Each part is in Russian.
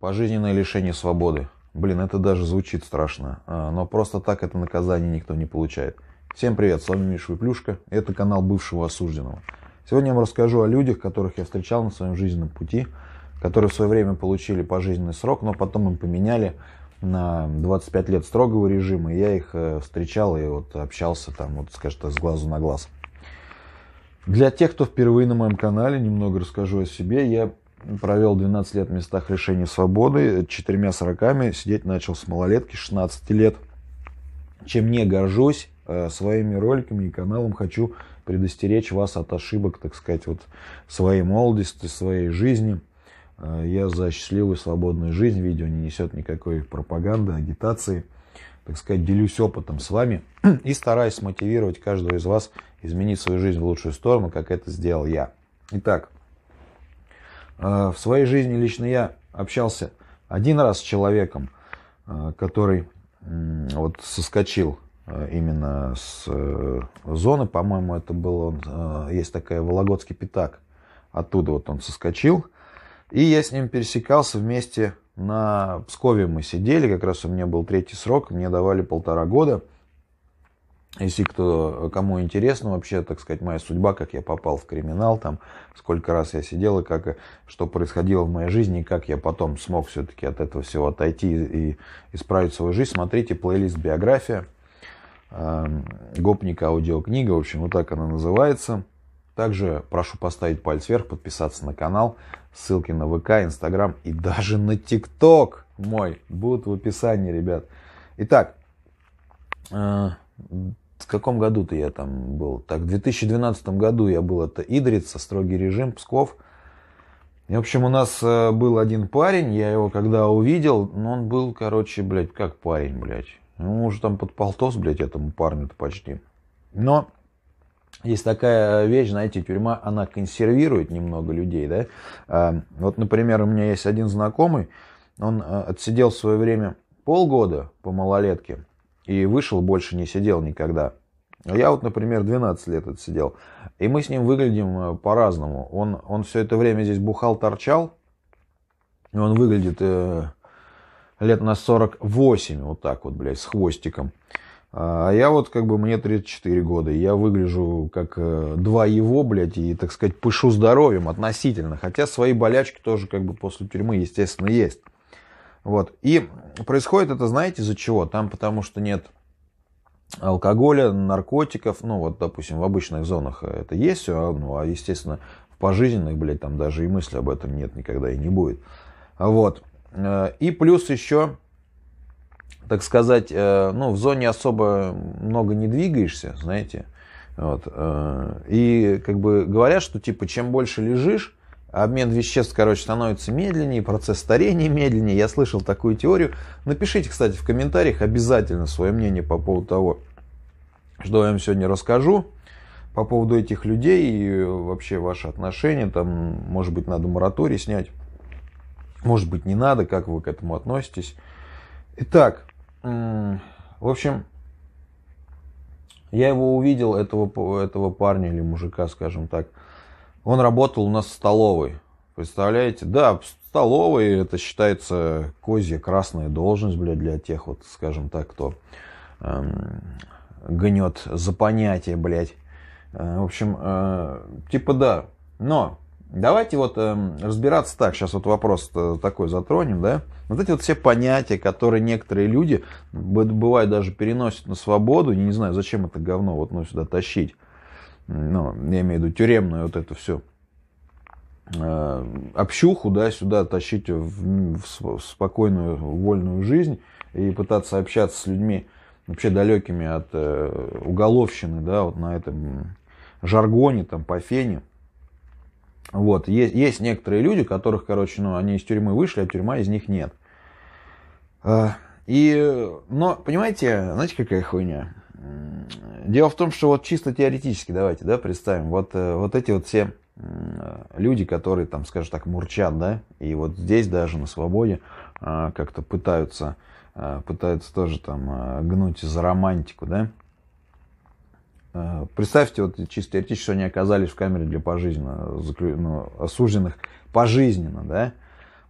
Пожизненное лишение свободы. Блин, это даже звучит страшно. А, но просто так это наказание никто не получает. Всем привет, с вами Миша Выплюшка. Это канал бывшего осужденного. Сегодня я вам расскажу о людях, которых я встречал на своем жизненном пути, которые в свое время получили пожизненный срок, но потом им поменяли на 25 лет строгого режима. И я их э, встречал и вот общался там, вот скажем так, с глазу на глаз. Для тех, кто впервые на моем канале, немного расскажу о себе. Я провел 12 лет в местах решения свободы, четырьмя сороками, сидеть начал с малолетки, 16 лет. Чем не горжусь, э, своими роликами и каналом хочу предостеречь вас от ошибок, так сказать, вот своей молодости, своей жизни. Э, я за счастливую свободную жизнь. Видео не несет никакой пропаганды, агитации. Так сказать, делюсь опытом с вами и стараюсь мотивировать каждого из вас изменить свою жизнь в лучшую сторону, как это сделал я. Итак, а, в своей жизни лично я общался один раз с человеком, а, который вот соскочил а, именно с э, зоны, по-моему, это был он, есть такая Вологодский пятак, оттуда вот он соскочил, и я с ним пересекался вместе на Пскове мы сидели, как раз у меня был третий срок, мне давали полтора года – если кто, кому интересно вообще, так сказать, моя судьба, как я попал в криминал, там, сколько раз я сидел и как, что происходило в моей жизни, и как я потом смог все-таки от этого всего отойти и, и исправить свою жизнь, смотрите плейлист «Биография», эм, Гопника аудиокнига, в общем, вот так она называется. Также прошу поставить палец вверх, подписаться на канал, ссылки на ВК, Инстаграм и даже на ТикТок мой будут в описании, ребят. Итак, э, в каком году-то я там был? Так, в 2012 году я был, это Идрица, строгий режим, Псков. И, в общем, у нас э, был один парень, я его когда увидел, ну, он был, короче, блядь, как парень, блядь. Ну, уже там под полтос, блядь, этому парню-то почти. Но есть такая вещь, знаете, тюрьма, она консервирует немного людей, да. А, вот, например, у меня есть один знакомый, он э, отсидел в свое время полгода по малолетке – и вышел, больше не сидел никогда. Я вот, например, 12 лет отсидел. И мы с ним выглядим э, по-разному. Он, он все это время здесь бухал, торчал. И он выглядит э, лет на 48, вот так вот, блядь, с хвостиком. А, а я вот, как бы, мне 34 года. И я выгляжу как э, два его, блядь, и, так сказать, пышу здоровьем относительно. Хотя свои болячки тоже, как бы, после тюрьмы, естественно, есть. Вот. И происходит это, знаете, из-за чего? Там потому что нет алкоголя, наркотиков, ну вот, допустим, в обычных зонах это есть а, ну, а, естественно, в пожизненных, блядь, там даже и мысли об этом нет никогда и не будет. Вот. Э, и плюс еще, так сказать, э, ну, в зоне особо много не двигаешься, знаете, вот. Э, и как бы говорят, что типа чем больше лежишь, обмен веществ, короче, становится медленнее, процесс старения медленнее. Я слышал такую теорию. Напишите, кстати, в комментариях обязательно свое мнение по поводу того, что я вам сегодня расскажу по поводу этих людей и э, вообще ваши отношения. Там, может быть, надо мораторий снять. Может быть, не надо, как вы к этому относитесь. Итак, в общем, я его увидел, этого, этого парня или мужика, скажем так, он работал у нас в столовой. Представляете? Да, в столовой это считается козья красная должность, блядь, для тех вот, скажем так, кто эм, гнет за понятие, блядь. Э, в общем, э, типа да. Но давайте вот э, разбираться так. Сейчас вот вопрос э, такой затронем, да? Вот эти вот все понятия, которые некоторые люди, бывает, даже переносят на свободу. Не знаю, зачем это говно вот ну, сюда тащить ну, я имею в виду тюремную вот эту всю э, общуху, да, сюда тащить в, в спокойную, вольную жизнь и пытаться общаться с людьми вообще далекими от э, уголовщины, да, вот на этом жаргоне, там, по фене. Вот, есть, есть некоторые люди, которых, короче, ну, они из тюрьмы вышли, а тюрьма из них нет. Э, и, но, понимаете, знаете, какая хуйня? Дело в том, что вот чисто теоретически, давайте, да, представим, вот, э, вот эти вот все э, люди, которые там, скажем так, мурчат, да, и вот здесь даже на свободе а, как-то пытаются, э, пытаются тоже там гнуть за романтику, да. Представьте, вот чисто теоретически, что они оказались в камере для пожизненно, ну, осужденных пожизненно, да.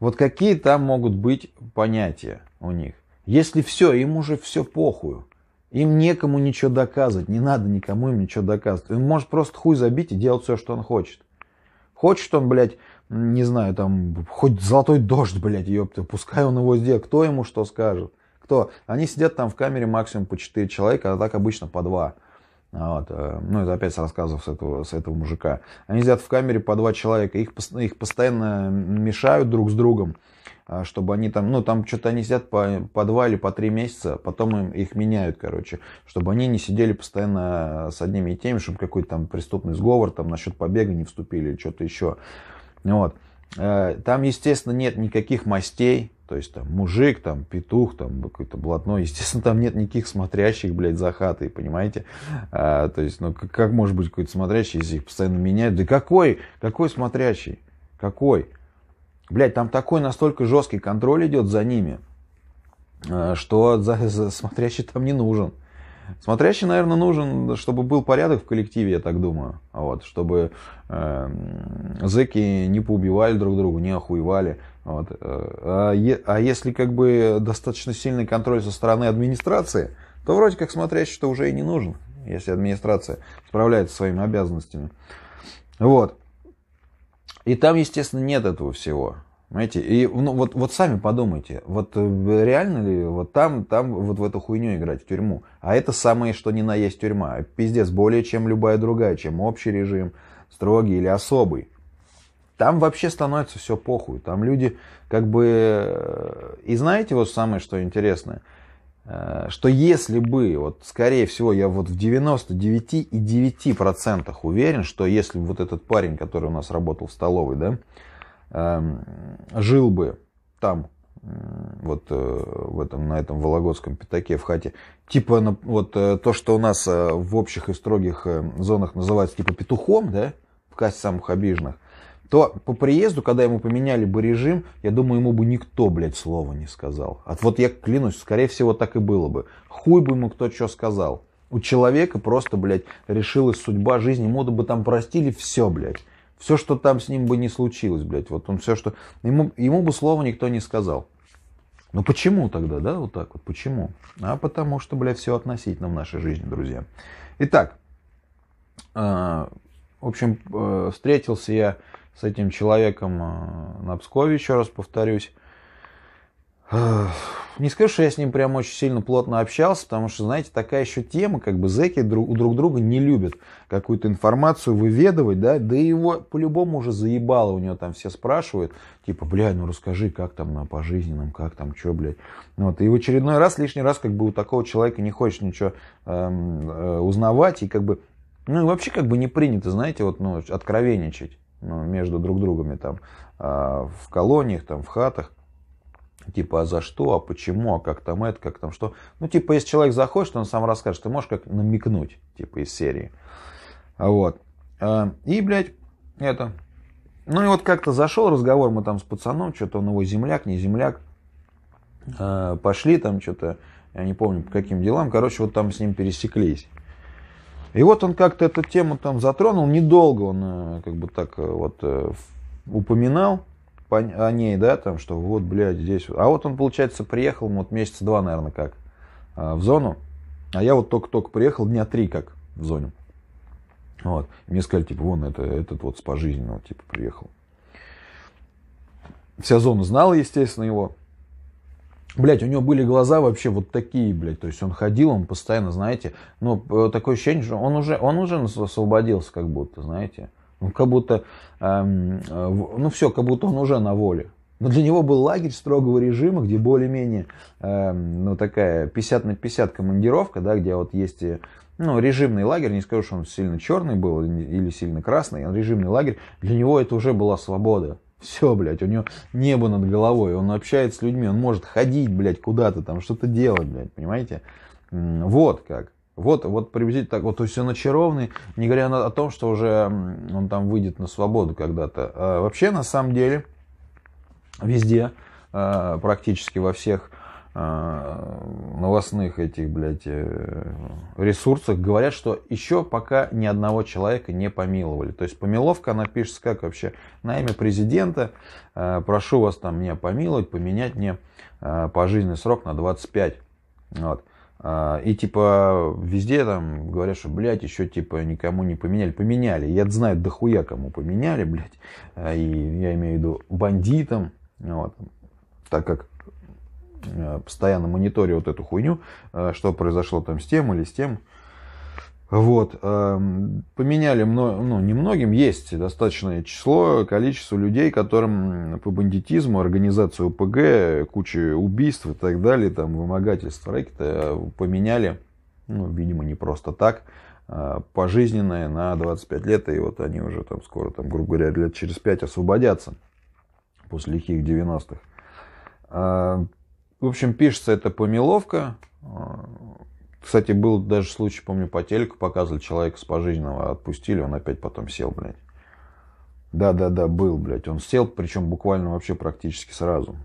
Вот какие там могут быть понятия у них? Если все, им уже все похую. Им некому ничего доказывать, не надо никому им ничего доказывать. Он может просто хуй забить и делать все, что он хочет. Хочет он, блядь, не знаю, там, хоть золотой дождь, блядь, ёпта, пускай он его сделает. Кто ему что скажет? Кто? Они сидят там в камере максимум по 4 человека, а так обычно по 2. А вот. Э, ну, это опять с рассказов с этого, с этого мужика. Они сидят в камере по два человека, их, их постоянно мешают друг с другом. А, чтобы они там, ну там что-то они сидят по, по 2 или по три месяца, потом им, их меняют, короче, чтобы они не сидели постоянно с одними и теми, чтобы какой-то там преступный сговор там насчет побега не вступили или что-то еще. Вот. Э, там, естественно, нет никаких мастей, то есть там мужик, там петух, там какой-то блатной, естественно, там нет никаких смотрящих, блядь, за хатой, понимаете? А, то есть, ну как, как может быть какой-то смотрящий, если их постоянно меняют? Да какой, какой смотрящий? Какой? Блять, там такой настолько жесткий контроль идет за ними, э, что за, за смотрящий там не нужен. Смотрящий, наверное, нужен, чтобы был порядок в коллективе, я так думаю. Вот, чтобы э, зэки не поубивали друг друга, не охуевали. Вот. Э, а, е, а если как бы достаточно сильный контроль со стороны администрации, то вроде как смотрящий-то уже и не нужен, если администрация справляется со своими обязанностями. Вот. И там, естественно, нет этого всего. Понимаете? И ну, вот, вот сами подумайте, вот э, реально ли вот там, там вот в эту хуйню играть, в тюрьму? А это самое, что ни на есть тюрьма. Пиздец, более чем любая другая, чем общий режим, строгий или особый. Там вообще становится все похуй. Там люди как бы... Э, и знаете вот самое, что интересное – Э, что если бы, вот скорее всего, я вот в 99,9% уверен, что если бы вот этот парень, который у нас работал в столовой, да, эм, жил бы там, вот э, в этом, на этом Вологодском пятаке в хате, типа вот э, то, что у нас в общих и строгих зонах называется типа петухом, да, в касте самых обиженных, то по приезду, когда ему поменяли бы режим, я думаю, ему бы никто, блядь, слова не сказал. А вот я клянусь, скорее всего, так и было бы. Хуй бы ему кто что сказал. У человека просто, блядь, решилась судьба жизни. Ему бы там простили все, блядь. Все, что там с ним бы не случилось, блядь. Вот он все, что... Ему, ему бы слова никто не сказал. Ну почему тогда, да, вот так вот? Почему? А потому что, блядь, все относительно в нашей жизни, друзья. Итак, а, в общем, э, встретился я с этим человеком э, на Пскове, еще раз повторюсь. Э, не скажу, что я с ним прям очень сильно плотно общался, потому что, знаете, такая еще тема, как бы Зеки друг, друг друга не любят какую-то информацию выведывать, да, да его по-любому уже заебало, у него там все спрашивают, типа, блядь, ну расскажи, как там на пожизненном, как там, что, блядь. Вот, и в очередной раз, лишний раз, как бы у такого человека не хочешь ничего эм, э, узнавать, и как бы, ну и вообще как бы не принято, знаете, вот, ну, откровенничать ну, между друг другом там, а, в колониях, там, в хатах. Типа, а за что, а почему, а как там это, как там что. Ну, типа, если человек захочет, он сам расскажет. Ты можешь как намекнуть, типа, из серии. А вот. А, и, блядь, это... Ну и вот как-то зашел разговор, мы там с пацаном, что-то он его земляк, не земляк, пошли там что-то, я не помню по каким делам, короче, вот там с ним пересеклись. И вот он как-то эту тему там затронул, недолго он э, как бы так э, вот э, упоминал о ней, да, там, что вот, блядь, здесь. А вот он, получается, приехал, ну, вот месяца два, наверное, как, в зону. А я вот только-только приехал, дня три как в зоне. Вот. Мне сказали, типа, вон это, этот вот с пожизненного, ну, типа, приехал. Вся зона знала, естественно, его. Блять, у него были глаза вообще вот такие, блядь. То есть он ходил, он постоянно, знаете, ну, э, такое ощущение, что он уже, он уже освободился, как будто, знаете. Ну, как будто, эм, э, ну все, как будто он уже на воле. Но для него был лагерь строгого режима, где более-менее, э, ну, такая 50 на 50 командировка, да, где вот есть, э, ну, режимный лагерь, не скажу, что он сильно черный был или сильно красный, он режимный лагерь, для него это уже была свобода все, блядь, у него небо над головой, он общается с людьми, он может ходить, блядь, куда-то там, что-то делать, блядь, понимаете? Вот как. Вот, вот приблизительно так вот, то есть он очарованный, не говоря о том, что уже он там выйдет на свободу когда-то. А вообще, на самом деле, везде, а, практически во всех а, новостных этих, блядь, э, ресурсах говорят, что еще пока ни одного человека не помиловали. То есть помиловка, она пишется как вообще на имя президента. Э, прошу вас там меня помиловать, поменять мне э, пожизненный срок на 25. Вот. А, и типа везде там говорят, что, блядь, еще типа никому не поменяли. Поменяли. Я знаю дохуя кому поменяли, блядь. И я имею в виду бандитам. Вот. Так как Э, постоянно мониторю вот эту хуйню, э, что произошло там с тем или с тем. Вот. Эм, поменяли, мно... ну, немногим, есть достаточное число, количество людей, которым по бандитизму, организацию ОПГ, куча убийств и так далее, там, вымогательств, рэкета э, поменяли, ну, видимо, не просто так, пожизненное на 25 лет, и вот они уже там скоро, там, грубо говоря, лет через 5 освободятся после лихих 90-х. В общем, пишется эта помиловка. А, кстати, был даже случай, помню, по телеку показывали, человека с пожизненного отпустили, он опять потом сел, блядь. Да-да-да, был, блядь. Он сел, причем буквально вообще практически сразу.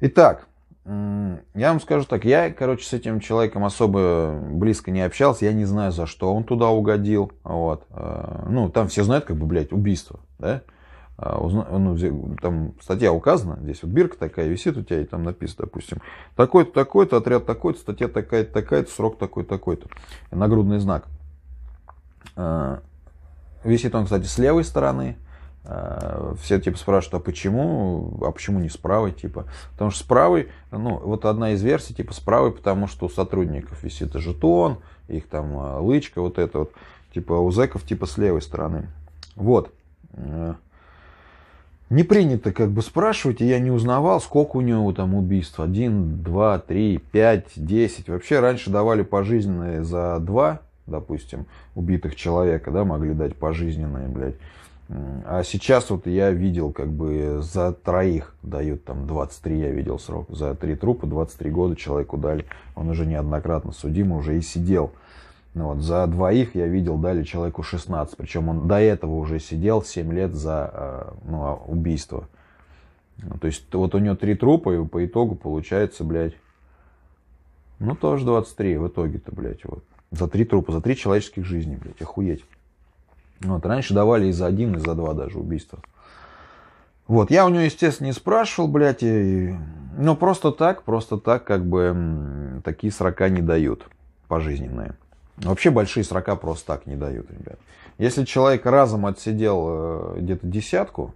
Итак, я вам скажу так, я, короче, с этим человеком особо близко не общался, я не знаю, за что он туда угодил, вот. А, ну, там все знают, как бы, блядь, убийство, да? А, ну, там статья указана, здесь вот бирка такая висит у тебя, и там написано, допустим, такой-то, такой-то, отряд такой-то, статья такая-то, такая-то, срок такой-то, такой-то. Нагрудный знак. А, висит он, кстати, с левой стороны. А, все типа спрашивают, а почему, а почему не с правой, типа. Потому что с правой, ну, вот одна из версий, типа, с правой, потому что у сотрудников висит и жетон, их там лычка, вот это вот. Типа, у зэков, типа, с левой стороны. Вот. Э, не принято как бы спрашивать, и я не узнавал, сколько у него там убийств. Один, два, три, пять, десять. Вообще раньше давали пожизненные за два, допустим, убитых человека, да, могли дать пожизненные, блядь. А сейчас вот я видел, как бы за троих дают там 23, я видел срок. За три трупа 23 года человеку дали. Он уже неоднократно судим, уже и сидел. Ну вот, за двоих я видел, дали человеку 16. Причем он до этого уже сидел 7 лет за а, ну, а убийство. Ну, то есть вот у него три трупа, и по итогу получается, блядь, ну тоже 23 в итоге-то, блядь, вот. За три трупа, за три человеческих жизни, блядь, охуеть. Вот, раньше давали и за один, и за два даже убийства. Вот, я у него, естественно, не спрашивал, блядь, и... но ну, просто так, просто так, как бы, такие срока не дают пожизненные. Вообще большие срока просто так не дают, ребят. Если человек разом отсидел э, где-то десятку,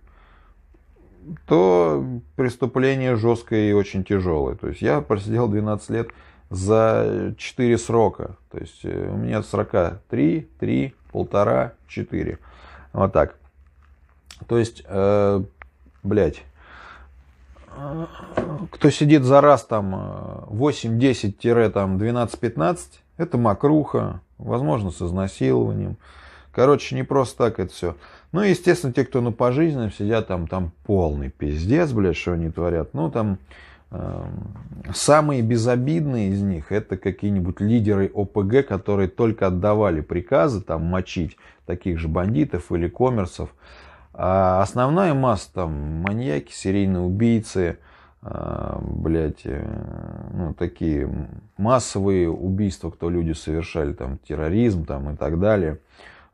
то преступление жесткое и очень тяжелое. То есть я просидел 12 лет за 4 срока. То есть э, у меня срока 3, 3, полтора, 4. Вот так. То есть, э, блядь, кто сидит за раз там 8, э, 10, там 12, 15, это мокруха, возможно, с изнасилованием. Короче, не просто так это все. Ну, естественно, те, кто на пожизненном сидят, там, там полный пиздец, блядь, что они творят. Ну, там э, самые безобидные из них это какие-нибудь лидеры ОПГ, которые только отдавали приказы там мочить таких же бандитов или коммерсов. А основная масса там маньяки, серийные убийцы, а, блядь, э, ну, такие массовые убийства, кто люди совершали, там, терроризм, там, и так далее.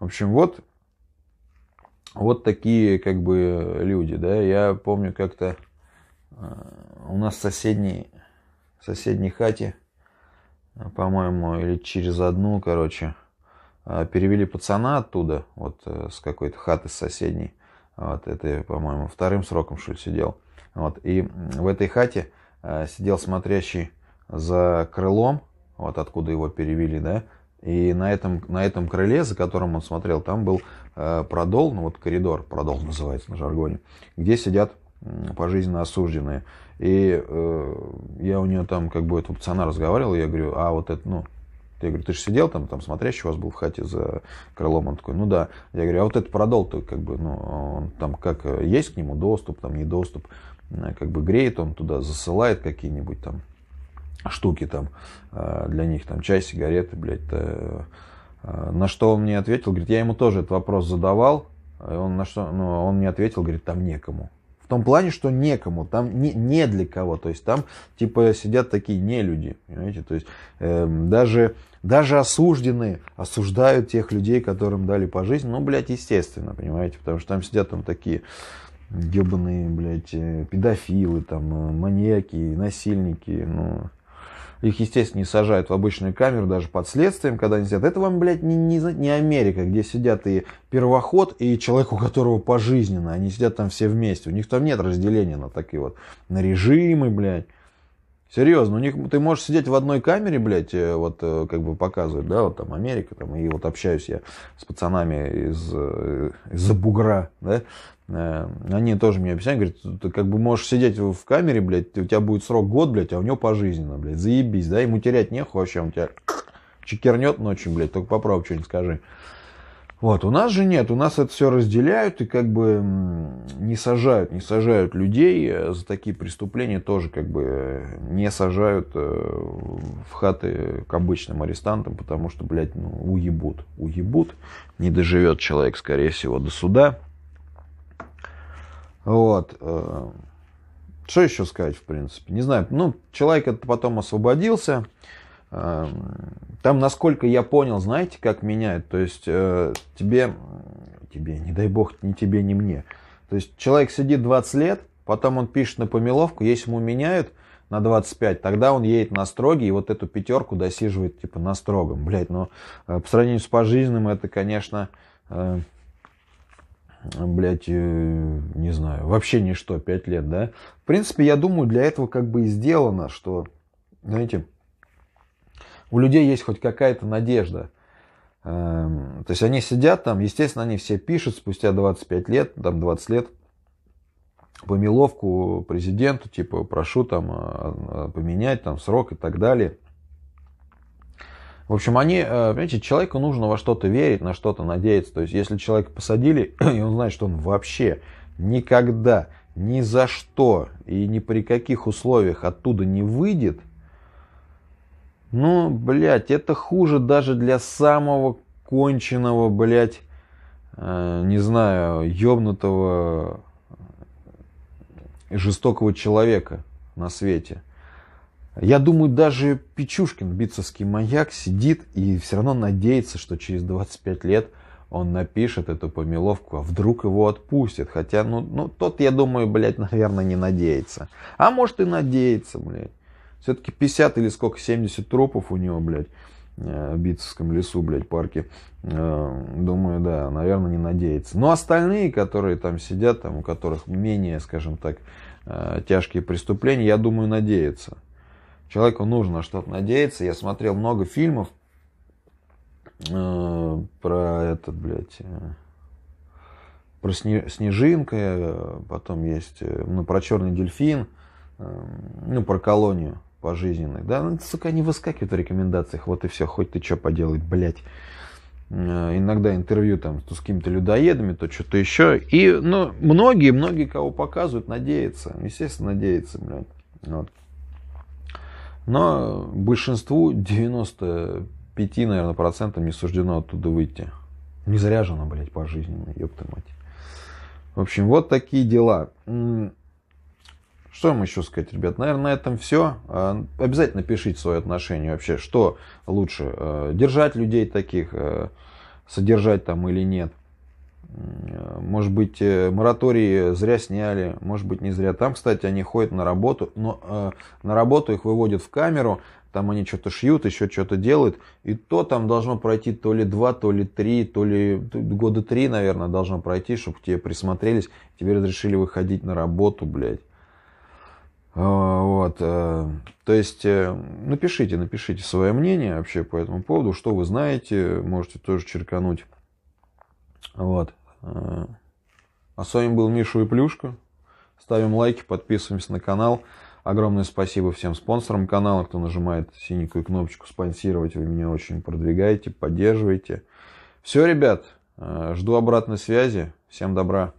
В общем, вот, вот такие, как бы, люди, да. Я помню как-то э, у нас в соседней, в соседней хате, по-моему, или через одну, короче, э, перевели пацана оттуда, вот с какой-то хаты соседней. Вот это, по-моему, вторым сроком, что ли, сидел. Вот, и в этой хате э, сидел смотрящий за крылом, вот откуда его перевели, да, и на этом, на этом крыле, за которым он смотрел, там был э, продол, ну вот коридор, продол называется на жаргоне, где сидят пожизненно осужденные. И э, я у нее там, как бы, этого пацана разговаривал, я говорю, а вот это, ну, я говорю, ты же сидел там, там смотрящий у вас был в хате за крылом. Он такой, ну да. Я говорю, а вот этот продол-то, как бы, ну, он, там как, э, есть к нему доступ, там не доступ. Э, как бы греет, он туда засылает какие-нибудь там штуки там э, для них, там чай, сигареты, блядь. Э, на что он мне ответил, говорит, я ему тоже этот вопрос задавал, он, на что, ну, а он мне ответил, говорит, там некому. В том плане, что некому, там не, не для кого. То есть там типа сидят такие не люди, Понимаете? То есть э, даже, даже осужденные осуждают тех людей, которым дали по жизни. Ну, блядь, естественно, понимаете? Потому что там сидят там такие Дебаные, блядь, э, педофилы, там, э, маньяки, насильники, ну... Их, естественно, не сажают в обычную камеру, даже под следствием, когда они сидят. Это вам, блядь, не, не, не Америка, где сидят и первоход, и человек, у которого пожизненно. Они сидят там все вместе. У них там нет разделения на такие вот, на режимы, блядь. Серьезно, у них ты можешь сидеть в одной камере, блядь, э, вот э, как бы показывать, да, вот там Америка, там, и вот общаюсь я с пацанами из, э, из-за бугра, да, они тоже мне объясняют, говорят, ты как бы можешь сидеть в камере, блядь, у тебя будет срок год, блядь, а у него пожизненно, блядь, заебись, да, ему терять нехуй вообще, он тебя чекернет ночью, блядь, только попробуй что-нибудь скажи. Вот, у нас же нет, у нас это все разделяют и как бы не сажают, не сажают людей э, за такие преступления, тоже как бы э, не сажают э, в хаты к обычным арестантам, потому что, блядь, ну, уебут, уебут, не доживет человек, скорее всего, до суда. Вот. Что еще сказать, в принципе? Не знаю. Ну, человек это потом освободился. Там, насколько я понял, знаете, как меняют, То есть э, тебе, тебе, не дай бог, ни тебе, ни мне. То есть человек сидит 20 лет, потом он пишет на помиловку, если ему меняют на 25, тогда он едет на строге и вот эту пятерку досиживает типа на строгом. Блять, но ну, э, по сравнению с пожизненным это, конечно, э, блять, э, не знаю, вообще ничто, 5 лет, да? В принципе, я думаю, для этого как бы и сделано, что, знаете, у людей есть хоть какая-то надежда. Эм, то есть они сидят там, естественно, они все пишут спустя 25 лет, там 20 лет, помиловку президенту, типа, прошу там э, э, поменять там срок и так далее. В общем, они, э, понимаете, человеку нужно во что-то верить, на что-то надеяться. То есть, если человека посадили, и он знает, что он вообще никогда, ни за что и ни при каких условиях оттуда не выйдет, но, ну, блядь, это хуже даже для самого конченного, блядь, э, не знаю, ёбнутого э, жестокого человека на свете. Я думаю, даже Печушкин, битцевский маяк, сидит и все равно надеется, что через 25 лет он напишет эту помиловку, а вдруг его отпустят. Хотя, ну, ну тот, я думаю, блядь, наверное, не надеется. А может и надеется, блядь. Все-таки 50 или сколько, 70 трупов у него, блядь, э, в Битцевском лесу, блядь, парке. Э, думаю, да, наверное, не надеется. Но остальные, которые там сидят, там, у которых менее, скажем так, э, тяжкие преступления, я думаю, надеются. Человеку нужно что-то надеяться. Я смотрел много фильмов про этот, блядь, про Снежинка, потом есть, ну, про Черный дельфин, ну, про колонию пожизненных. Да, ну, сука, они выскакивают в рекомендациях, вот и все, хоть ты что поделать, блядь. Э, иногда интервью там то с какими-то людоедами, то что-то еще. И, ну, многие, многие, кого показывают, надеются. Естественно, надеются, блядь. Вот. Но большинству 95, наверное, процентов не суждено оттуда выйти. Не заряжено, же она, блядь, пожизненно, ёпта мать. В общем, вот такие дела. Что вам еще сказать, ребят? Наверное, на этом все. А, обязательно пишите свое отношение вообще, что лучше, э, держать людей таких, э, содержать там или нет. Может быть, э, моратории зря сняли, может быть, не зря. Там, кстати, они ходят на работу, но на работу их выводят в камеру, там они что-то шьют, еще что-то делают. И то там должно пройти то ли два, то ли три, то ли года три, наверное, должно пройти, чтобы тебе присмотрелись, тебе разрешили выходить на работу, блядь. А, вот, э, то есть э, напишите, напишите свое мнение вообще по этому поводу, что вы знаете, можете тоже черкануть. Вот. Э. А с вами был Миша и Плюшка. Ставим лайки, подписываемся на канал. Огромное спасибо всем спонсорам канала, кто нажимает синенькую кнопочку спонсировать. Вы меня очень продвигаете, поддерживаете. Все, ребят, жду обратной связи. Всем добра.